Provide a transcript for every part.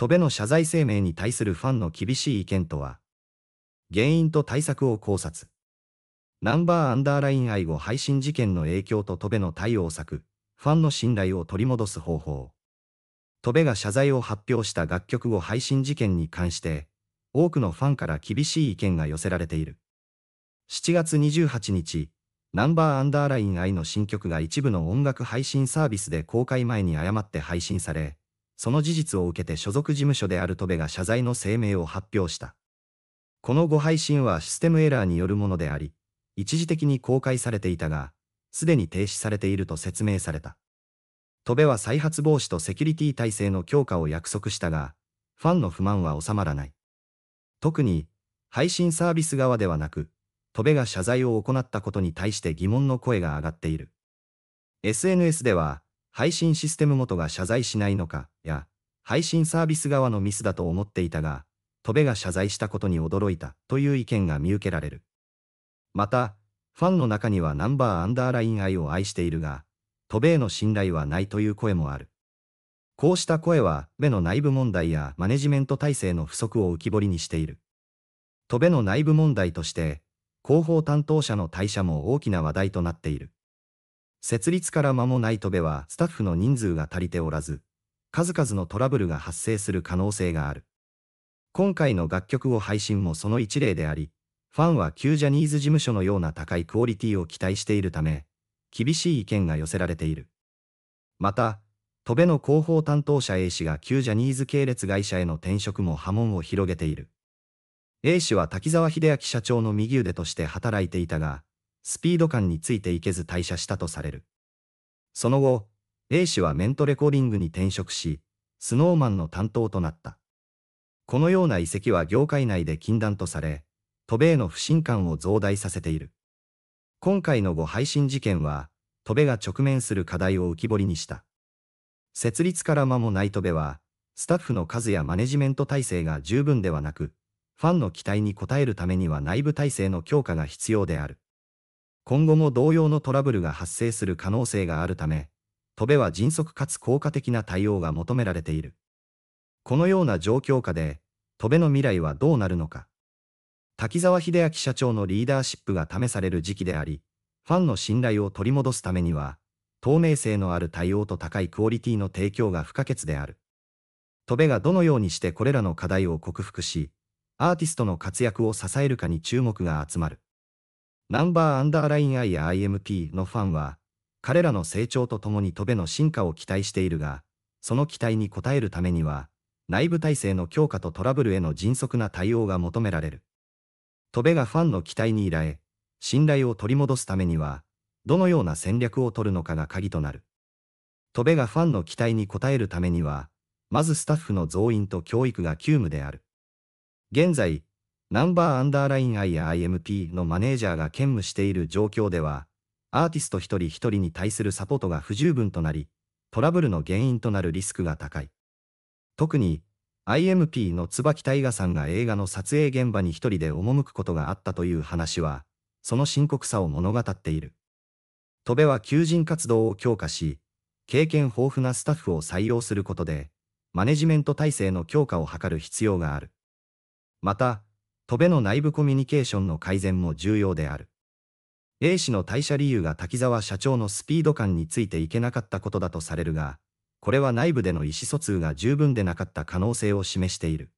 戸辺の謝罪声明に対するファンの厳しい意見とは、原因と対策を考察。ナンバーアンダーライン愛護配信事件の影響と戸辺の対応策、ファンの信頼を取り戻す方法。戸辺が謝罪を発表した楽曲後配信事件に関して、多くのファンから厳しい意見が寄せられている。7月28日、ナンバーアンダーライン愛の新曲が一部の音楽配信サービスで公開前に誤って配信され、その事実を受けて所属事務所である戸部が謝罪の声明を発表した。この誤配信はシステムエラーによるものであり、一時的に公開されていたが、すでに停止されていると説明された。戸部は再発防止とセキュリティ体制の強化を約束したが、ファンの不満は収まらない。特に、配信サービス側ではなく、戸部が謝罪を行ったことに対して疑問の声が上がっている。SNS では、配信システム元が謝罪しないのか、や、配信サービス側のミスだと思っていたが、戸部が謝罪したことに驚いたという意見が見受けられる。また、ファンの中にはナンバーアンダーライン愛を愛しているが、戸部への信頼はないという声もある。こうした声は、目の内部問題やマネジメント体制の不足を浮き彫りにしている。戸部の内部問題として、広報担当者の退社も大きな話題となっている。設立から間もない戸部はスタッフの人数が足りておらず、数々のトラブルが発生する可能性がある。今回の楽曲を配信もその一例であり、ファンは旧ジャニーズ事務所のような高いクオリティを期待しているため、厳しい意見が寄せられている。また、戸部の広報担当者 A 氏が旧ジャニーズ系列会社への転職も波紋を広げている。A 氏は滝沢秀明社長の右腕として働いていたが、スピード感についていけず退社したとされる。その後、A 氏はメントレコーディングに転職し、スノーマンの担当となった。このような遺跡は業界内で禁断とされ、渡米の不信感を増大させている。今回の誤配信事件は、渡米が直面する課題を浮き彫りにした。設立から間もない渡米は、スタッフの数やマネジメント体制が十分ではなく、ファンの期待に応えるためには内部体制の強化が必要である。今後も同様のトラブルが発生する可能性があるため、戸部は迅速かつ効果的な対応が求められている。このような状況下で、戸部の未来はどうなるのか。滝沢秀明社長のリーダーシップが試される時期であり、ファンの信頼を取り戻すためには、透明性のある対応と高いクオリティの提供が不可欠である。戸部がどのようにしてこれらの課題を克服し、アーティストの活躍を支えるかに注目が集まる。ナンバーアンダーライン I や IMP のファンは、彼らの成長とともにトベの進化を期待しているが、その期待に応えるためには、内部体制の強化とトラブルへの迅速な対応が求められる。トベがファンの期待に依頼、信頼を取り戻すためには、どのような戦略を取るのかが鍵となる。トベがファンの期待に応えるためには、まずスタッフの増員と教育が急務である。現在、ナンバーアンダーライン I や IMP のマネージャーが兼務している状況では、アーティスト一人一人に対するサポートが不十分となり、トラブルの原因となるリスクが高い。特に、IMP の椿大河さんが映画の撮影現場に一人で赴くことがあったという話は、その深刻さを物語っている。戸部は求人活動を強化し、経験豊富なスタッフを採用することで、マネジメント体制の強化を図る必要がある。また、戸辺の内部コミュニケーションの改善も重要である。A 氏の退社理由が滝沢社長のスピード感についていけなかったことだとされるが、これは内部での意思疎通が十分でなかった可能性を示している。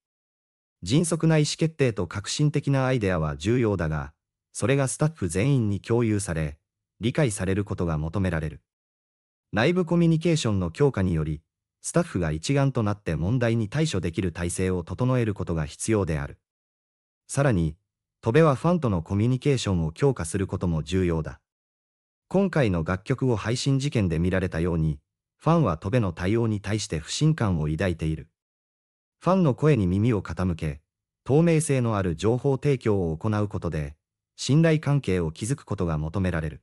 迅速な意思決定と革新的なアイデアは重要だが、それがスタッフ全員に共有され、理解されることが求められる。内部コミュニケーションの強化により、スタッフが一丸となって問題に対処できる体制を整えることが必要である。さらに、戸部はファンとのコミュニケーションを強化することも重要だ。今回の楽曲を配信事件で見られたように、ファンは戸部の対応に対して不信感を抱いている。ファンの声に耳を傾け、透明性のある情報提供を行うことで、信頼関係を築くことが求められる。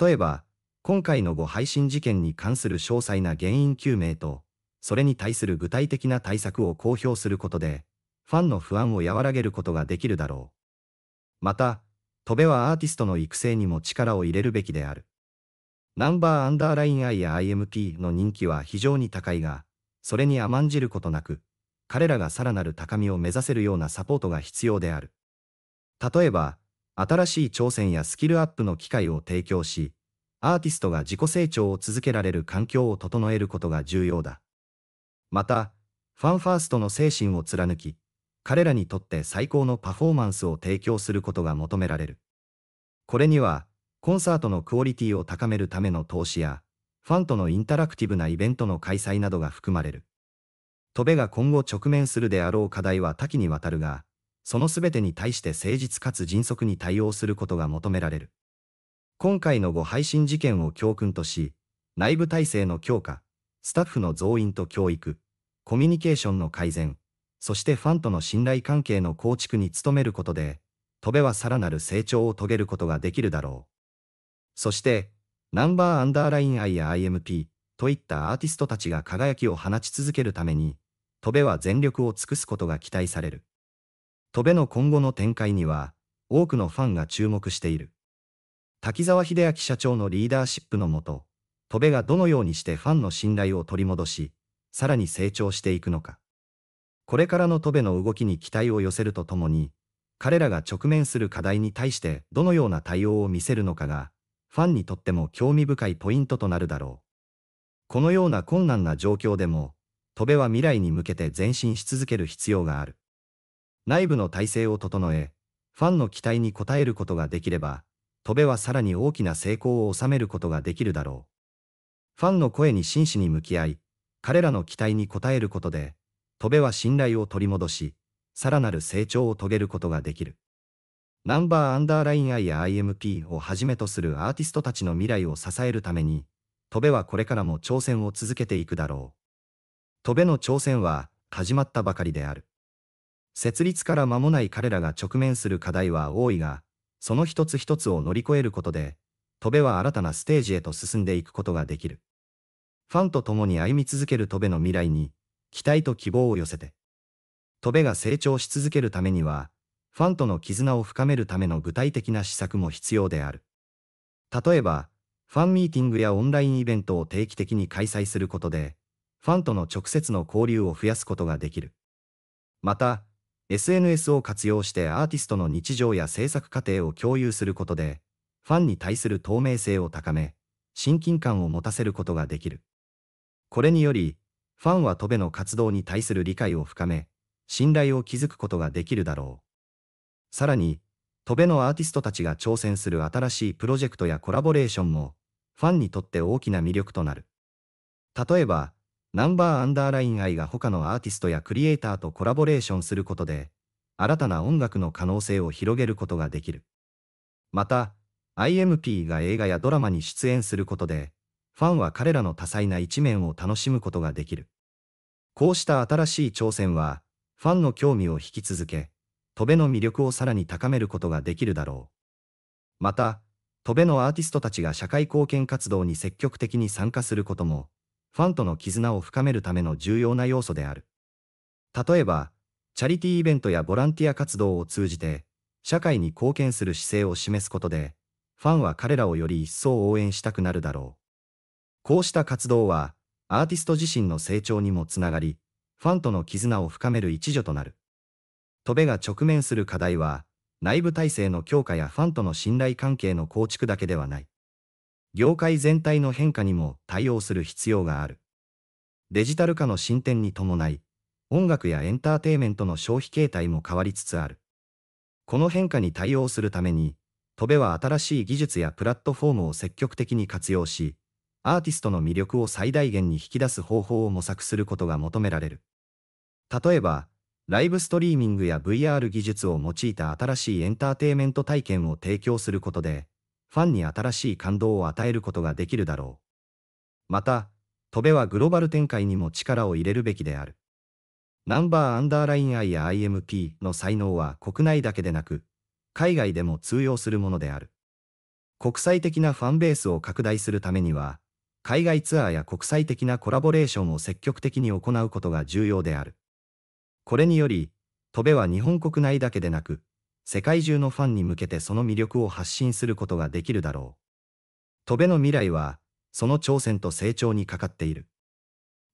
例えば、今回のご配信事件に関する詳細な原因究明と、それに対する具体的な対策を公表することで、ファンの不安を和らげることができるだろう。また、戸部はアーティストの育成にも力を入れるべきである。ナンバーアンダーライン I や IMP の人気は非常に高いが、それに甘んじることなく、彼らがさらなる高みを目指せるようなサポートが必要である。例えば、新しい挑戦やスキルアップの機会を提供し、アーティストが自己成長を続けられる環境を整えることが重要だ。また、ファンファーストの精神を貫き、彼らにとって最高のパフォーマンスを提供することが求められる。これには、コンサートのクオリティを高めるための投資や、ファンとのインタラクティブなイベントの開催などが含まれる。戸辺が今後直面するであろう課題は多岐にわたるが、その全てに対して誠実かつ迅速に対応することが求められる。今回のご配信事件を教訓とし、内部体制の強化、スタッフの増員と教育、コミュニケーションの改善、そしてファンとの信頼関係の構築に努めることで、戸辺はさらなる成長を遂げることができるだろう。そして、ナンバーアンダーライン I や IMP といったアーティストたちが輝きを放ち続けるために、戸辺は全力を尽くすことが期待される。戸辺の今後の展開には、多くのファンが注目している。滝沢秀明社長のリーダーシップのもと、戸辺がどのようにしてファンの信頼を取り戻し、さらに成長していくのか。これからの戸部の動きに期待を寄せるとともに、彼らが直面する課題に対してどのような対応を見せるのかが、ファンにとっても興味深いポイントとなるだろう。このような困難な状況でも、戸部は未来に向けて前進し続ける必要がある。内部の体制を整え、ファンの期待に応えることができれば、戸部はさらに大きな成功を収めることができるだろう。ファンの声に真摯に向き合い、彼らの期待に応えることで、戸部は信頼を取り戻し、さらなる成長を遂げることができる。ナンバーアンダーライン I や IMP をはじめとするアーティストたちの未来を支えるために、戸部はこれからも挑戦を続けていくだろう。戸部の挑戦は始まったばかりである。設立から間もない彼らが直面する課題は多いが、その一つ一つを乗り越えることで、戸部は新たなステージへと進んでいくことができる。ファンと共に歩み続ける戸部の未来に、期待と希望を寄せて。トベが成長し続けるためには、ファンとの絆を深めるための具体的な施策も必要である。例えば、ファンミーティングやオンラインイベントを定期的に開催することで、ファンとの直接の交流を増やすことができる。また、SNS を活用してアーティストの日常や制作過程を共有することで、ファンに対する透明性を高め、親近感を持たせることができる。これにより、ファンは飛べの活動に対する理解を深め、信頼を築くことができるだろう。さらに、飛べのアーティストたちが挑戦する新しいプロジェクトやコラボレーションも、ファンにとって大きな魅力となる。例えば、ナンバーアンダーライン愛が他のアーティストやクリエイターとコラボレーションすることで、新たな音楽の可能性を広げることができる。また、IMP が映画やドラマに出演することで、ファンは彼らの多彩な一面を楽しむことができる。こうした新しい挑戦は、ファンの興味を引き続け、戸辺の魅力をさらに高めることができるだろう。また、戸辺のアーティストたちが社会貢献活動に積極的に参加することも、ファンとの絆を深めるための重要な要素である。例えば、チャリティーイベントやボランティア活動を通じて、社会に貢献する姿勢を示すことで、ファンは彼らをより一層応援したくなるだろう。こうした活動は、アーティスト自身の成長にもつながり、ファンとの絆を深める一助となる。戸部が直面する課題は、内部体制の強化やファンとの信頼関係の構築だけではない。業界全体の変化にも対応する必要がある。デジタル化の進展に伴い、音楽やエンターテイメントの消費形態も変わりつつある。この変化に対応するために、戸部は新しい技術やプラットフォームを積極的に活用し、アーティストの魅力を最大限に引き出す方法を模索することが求められる。例えば、ライブストリーミングや VR 技術を用いた新しいエンターテイメント体験を提供することで、ファンに新しい感動を与えることができるだろう。また、戸部はグローバル展開にも力を入れるべきである。ナンバーアンダーライン I や IMP の才能は国内だけでなく、海外でも通用するものである。国際的なファンベースを拡大するためには、海外ツアーや国際的なコラボレーションを積極的に行うことが重要である。これにより、戸部は日本国内だけでなく、世界中のファンに向けてその魅力を発信することができるだろう。戸部の未来は、その挑戦と成長にかかっている。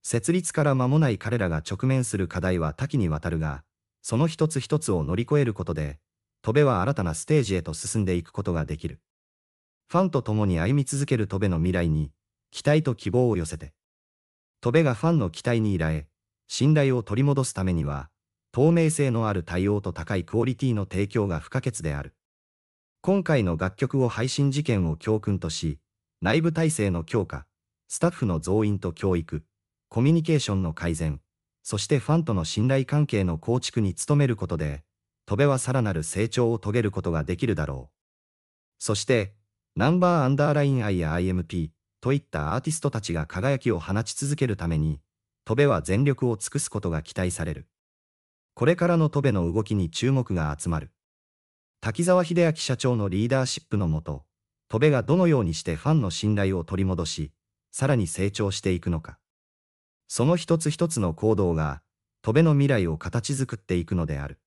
設立から間もない彼らが直面する課題は多岐にわたるが、その一つ一つを乗り越えることで、戸部は新たなステージへと進んでいくことができる。ファンと共に歩み続ける戸部の未来に、期待と希望を寄せて。戸辺がファンの期待に依頼、信頼を取り戻すためには、透明性のある対応と高いクオリティの提供が不可欠である。今回の楽曲を配信事件を教訓とし、内部体制の強化、スタッフの増員と教育、コミュニケーションの改善、そしてファンとの信頼関係の構築に努めることで、戸辺はさらなる成長を遂げることができるだろう。そして、ナンバーアンダーライン I や IMP、といったアーティストたちが輝きを放ち続けるために、戸辺は全力を尽くすことが期待される。これからの戸辺の動きに注目が集まる。滝沢秀明社長のリーダーシップのもと、戸辺がどのようにしてファンの信頼を取り戻し、さらに成長していくのか。その一つ一つの行動が、戸辺の未来を形作っていくのである。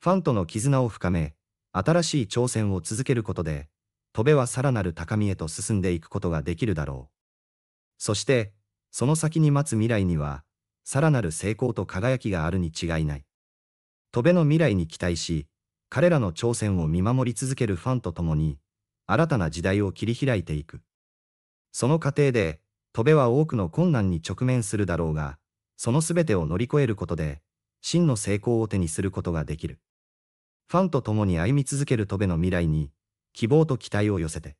ファンとの絆を深め、新しい挑戦を続けることで、戸部はさらなる高みへと進んでいくことができるだろう。そして、その先に待つ未来には、さらなる成功と輝きがあるに違いない。戸部の未来に期待し、彼らの挑戦を見守り続けるファンと共に、新たな時代を切り開いていく。その過程で、戸部は多くの困難に直面するだろうが、その全てを乗り越えることで、真の成功を手にすることができる。ファンと共に歩み続ける戸部の未来に、希望と期待を寄せて。